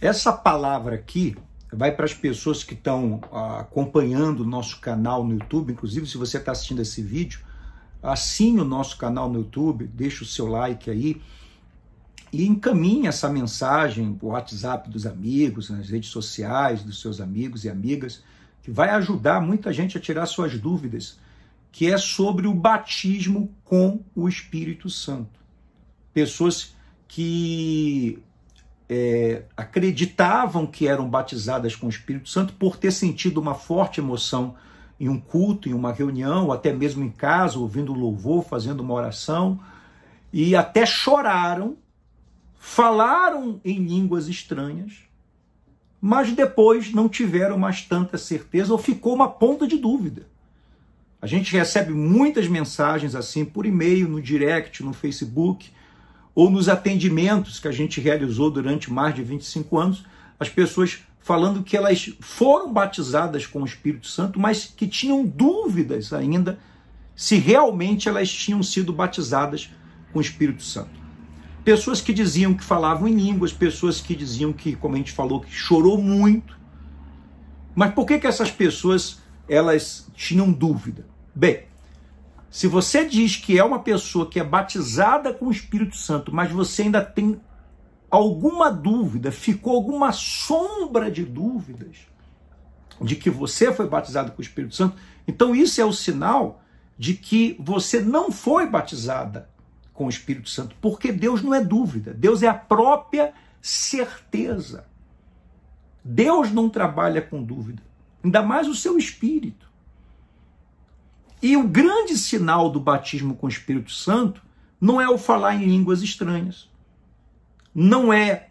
Essa palavra aqui vai para as pessoas que estão ah, acompanhando o nosso canal no YouTube, inclusive se você está assistindo esse vídeo, assine o nosso canal no YouTube, deixe o seu like aí e encaminhe essa mensagem no WhatsApp dos amigos, nas redes sociais dos seus amigos e amigas, que vai ajudar muita gente a tirar suas dúvidas, que é sobre o batismo com o Espírito Santo. Pessoas que é, acreditavam que eram batizadas com o Espírito Santo por ter sentido uma forte emoção em um culto, em uma reunião, ou até mesmo em casa, ouvindo louvor, fazendo uma oração, e até choraram, falaram em línguas estranhas, mas depois não tiveram mais tanta certeza ou ficou uma ponta de dúvida. A gente recebe muitas mensagens assim por e-mail, no direct, no Facebook, ou nos atendimentos que a gente realizou durante mais de 25 anos, as pessoas falando que elas foram batizadas com o Espírito Santo, mas que tinham dúvidas ainda se realmente elas tinham sido batizadas com o Espírito Santo. Pessoas que diziam que falavam em línguas, pessoas que diziam que, como a gente falou, que chorou muito. Mas por que, que essas pessoas elas tinham dúvida? Bem, se você diz que é uma pessoa que é batizada com o Espírito Santo, mas você ainda tem alguma dúvida, ficou alguma sombra de dúvidas de que você foi batizado com o Espírito Santo, então isso é o sinal de que você não foi batizada com o Espírito Santo, porque Deus não é dúvida, Deus é a própria certeza. Deus não trabalha com dúvida, ainda mais o seu espírito. E o grande sinal do batismo com o Espírito Santo não é o falar em línguas estranhas, não é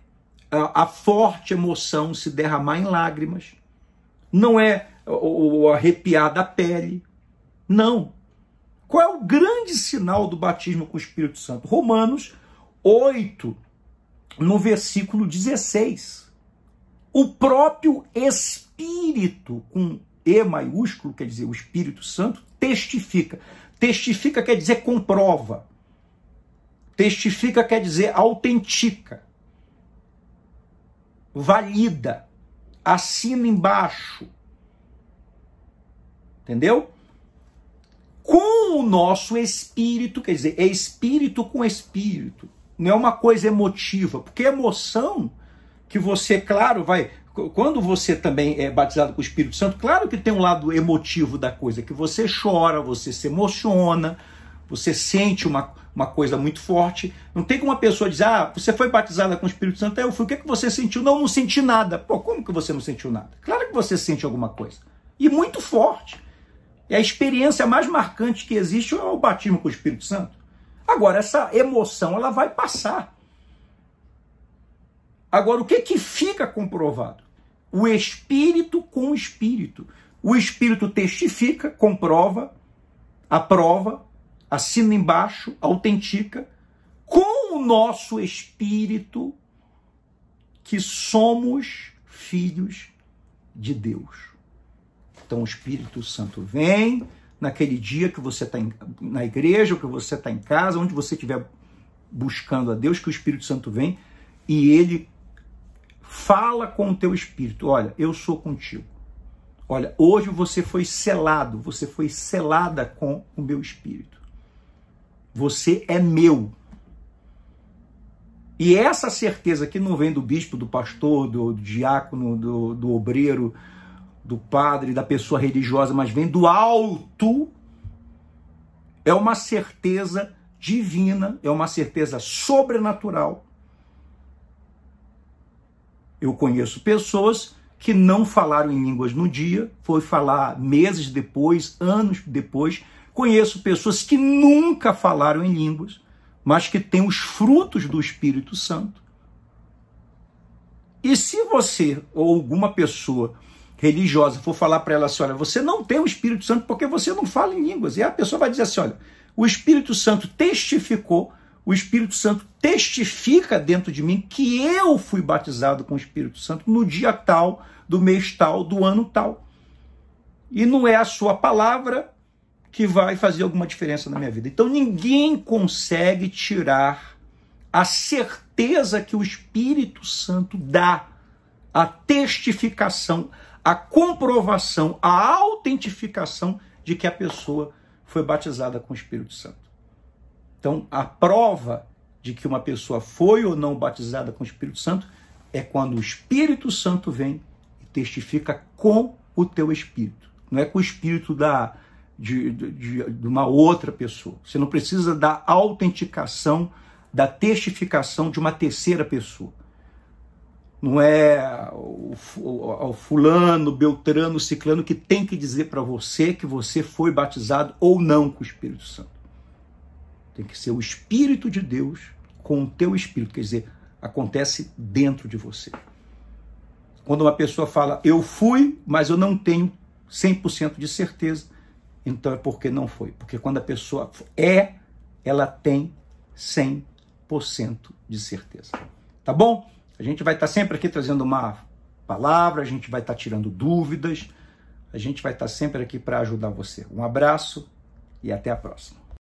ah, a forte emoção se derramar em lágrimas, não é o arrepiar da pele. Não. Qual é o grande sinal do batismo com o Espírito Santo? Romanos 8, no versículo 16. O próprio Espírito, com E maiúsculo, quer dizer, o Espírito Santo, testifica. Testifica quer dizer comprova. Testifica quer dizer autentica. Valida. Assina embaixo. Entendeu? Com o nosso espírito, quer dizer, é espírito com espírito. Não é uma coisa emotiva, porque é emoção que você, claro, vai quando você também é batizado com o Espírito Santo, claro que tem um lado emotivo da coisa, que você chora, você se emociona, você sente uma, uma coisa muito forte. Não tem como uma pessoa dizer, ah, você foi batizada com o Espírito Santo, eu fui, o que, é que você sentiu? Não, não senti nada. Pô, como que você não sentiu nada? Claro que você sente alguma coisa. E muito forte. É a experiência mais marcante que existe é o batismo com o Espírito Santo. Agora, essa emoção, ela vai passar. Agora, o que, que fica comprovado? O espírito com o espírito. O espírito testifica, comprova, aprova, assina embaixo, autentica, com o nosso espírito, que somos filhos de Deus. Então o Espírito Santo vem naquele dia que você está na igreja, ou que você está em casa, onde você estiver buscando a Deus, que o Espírito Santo vem e ele Fala com o teu espírito: olha, eu sou contigo. Olha, hoje você foi selado, você foi selada com o meu espírito. Você é meu. E essa certeza que não vem do bispo, do pastor, do, diácono, do, do obreiro, do padre, da pessoa religiosa, mas vem do alto, é uma certeza divina, é uma certeza sobrenatural eu conheço pessoas que não falaram em línguas no dia, foi falar meses depois, anos depois. Conheço pessoas que nunca falaram em línguas, mas que têm os frutos do Espírito Santo. E se você ou alguma pessoa religiosa for falar para ela assim, olha, você não tem o Espírito Santo porque você não fala em línguas. E a pessoa vai dizer assim, olha, o Espírito Santo testificou o Espírito Santo testifica dentro de mim que eu fui batizado com o Espírito Santo no dia tal, do mês tal, do ano tal. E não é a sua palavra que vai fazer alguma diferença na minha vida. Então ninguém consegue tirar a certeza que o Espírito Santo dá, a testificação, a comprovação, a autentificação de que a pessoa foi batizada com o Espírito Santo. Então, a prova de que uma pessoa foi ou não batizada com o Espírito Santo é quando o Espírito Santo vem e testifica com o teu espírito. Não é com o espírito da, de, de, de uma outra pessoa. Você não precisa da autenticação, da testificação de uma terceira pessoa. Não é o, o, o fulano, beltrano, ciclano que tem que dizer para você que você foi batizado ou não com o Espírito Santo. Tem que ser o Espírito de Deus com o teu espírito, quer dizer, acontece dentro de você. Quando uma pessoa fala, eu fui, mas eu não tenho 100% de certeza, então é porque não foi. Porque quando a pessoa é, ela tem 100% de certeza. Tá bom? A gente vai estar tá sempre aqui trazendo uma palavra, a gente vai estar tá tirando dúvidas, a gente vai estar tá sempre aqui para ajudar você. Um abraço e até a próxima.